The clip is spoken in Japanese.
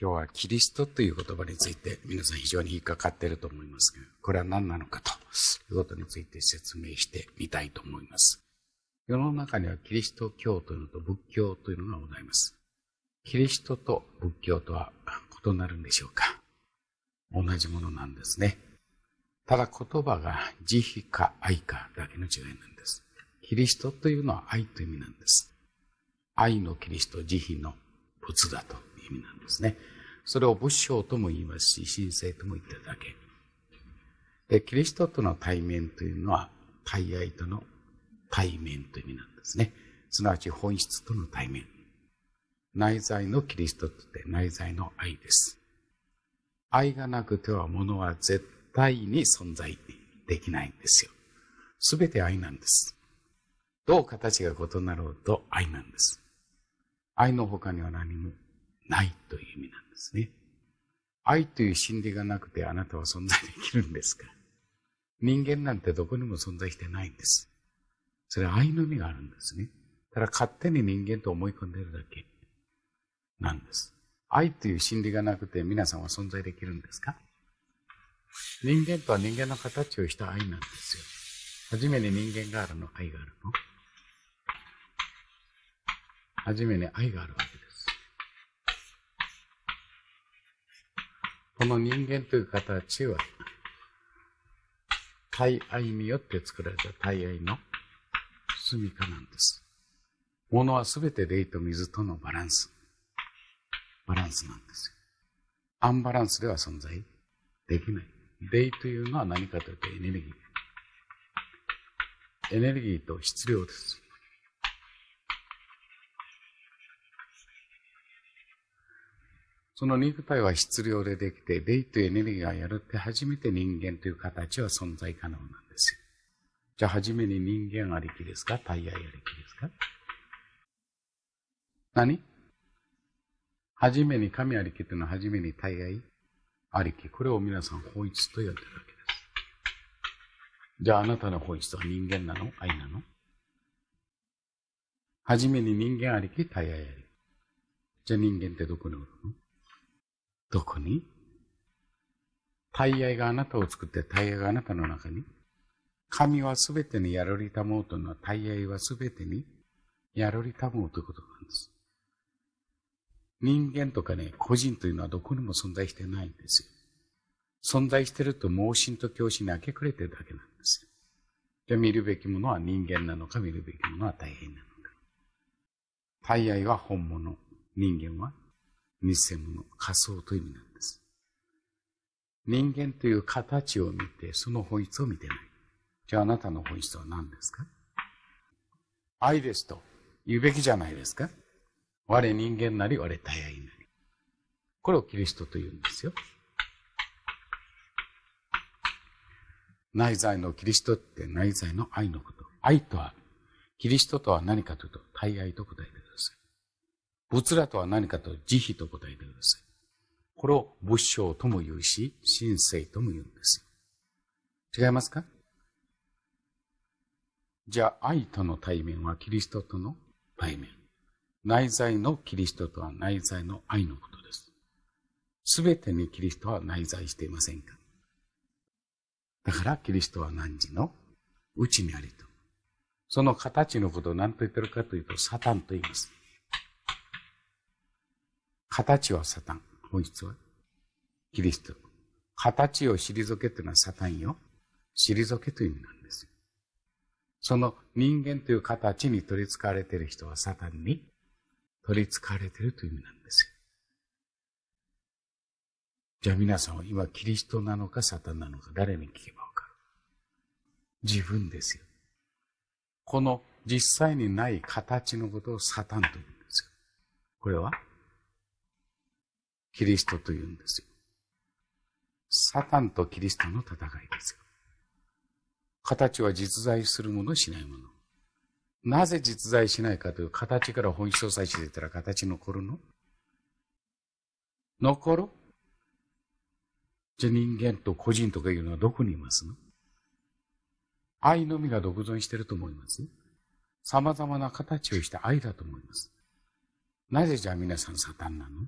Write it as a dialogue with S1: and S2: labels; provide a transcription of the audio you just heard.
S1: 今日はキリストという言葉について皆さん非常に引っかかっていると思いますが、これは何なのかということについて説明してみたいと思います。世の中にはキリスト教というのと仏教というのがございます。キリストと仏教とは異なるんでしょうか同じものなんですね。ただ言葉が慈悲か愛かだけの違いなんです。キリストというのは愛という意味なんです。愛のキリスト、慈悲の仏だと意味なんですね。それを仏性とも言いますし、神聖とも言っただけ。で、キリストとの対面というのは、対愛との対面という意味なんですね。すなわち本質との対面。内在のキリストって内在の愛です。愛がなくては物は絶対に存在できないんですよ。すべて愛なんです。どう形が異なろうと愛なんです。愛の他には何もないという意味なんですね。愛という心理がなくてあなたは存在できるんですから。人間なんてどこにも存在してないんです。それは愛のみがあるんですね。ただ勝手に人間と思い込んでるだけなんです。愛という心理がなくて皆さんは存在できるんですか人間とは人間の形をした愛なんですよ。初めに人間があるの、愛があるの。初めに愛があるわけこの人間という形は、大愛によって作られた大愛の住処なんです。ものはすべて霊と水とのバランス。バランスなんですよ。アンバランスでは存在できない。霊というのは何かというとエネルギー。エネルギーと質量です。その肉体は質量でできて、霊とエネルギーが宿って初めて人間という形は存在可能なんですよ。じゃあ初めに人間ありきですか体愛ありきですか何初めに神ありきというのは初めに大愛ありき。これを皆さん法律と呼んでるわけです。じゃああなたの法律は人間なの愛なの初めに人間ありき、大愛ありき。じゃあ人間ってどこにおるのどこに大愛があなたを作って大愛があなたの中に。神はすべてにやろりたもうというのは、大愛はすべてにやろりたもうということなんです。人間とかね、個人というのはどこにも存在してないんですよ。存在してると盲信と教師に明け暮れてるだけなんですよ。じゃ見るべきものは人間なのか、見るべきものは大変なのか。大愛は本物、人間は偽物、仮想という意味なんです。人間という形を見て、その本質を見てない。じゃああなたの本質は何ですか愛ですと言うべきじゃないですか我人間なり我たやいなり。これをキリストと言うんですよ。内在のキリストって内在の愛のこと。愛とは、キリストとは何かというと、大愛と答え仏らとは何かと慈悲と答えてください。これを仏性とも言うし、神聖とも言うんですよ。違いますかじゃあ愛との対面はキリストとの対面。内在のキリストとは内在の愛のことです。すべてにキリストは内在していませんかだからキリストは何時の内にありと。その形のことを何と言ってるかというと、サタンと言います。形はサタン。本質は。キリスト。形を退けというのはサタンよ。退けという意味なんですよ。その人間という形に取り憑かれている人はサタンに取り憑かれているという意味なんですよ。じゃあ皆さんは今キリストなのかサタンなのか誰に聞けばわかる自分ですよ。この実際にない形のことをサタンと言うんですよ。これはキリストというんですよ。サタンとキリストの戦いですよ。形は実在するもの、しないもの。なぜ実在しないかという形から本質を差取してたら形残るの残るじゃ人間と個人とかいうのはどこにいますの愛のみが独存していると思います様々な形をした愛だと思います。なぜじゃあ皆さんサタンなの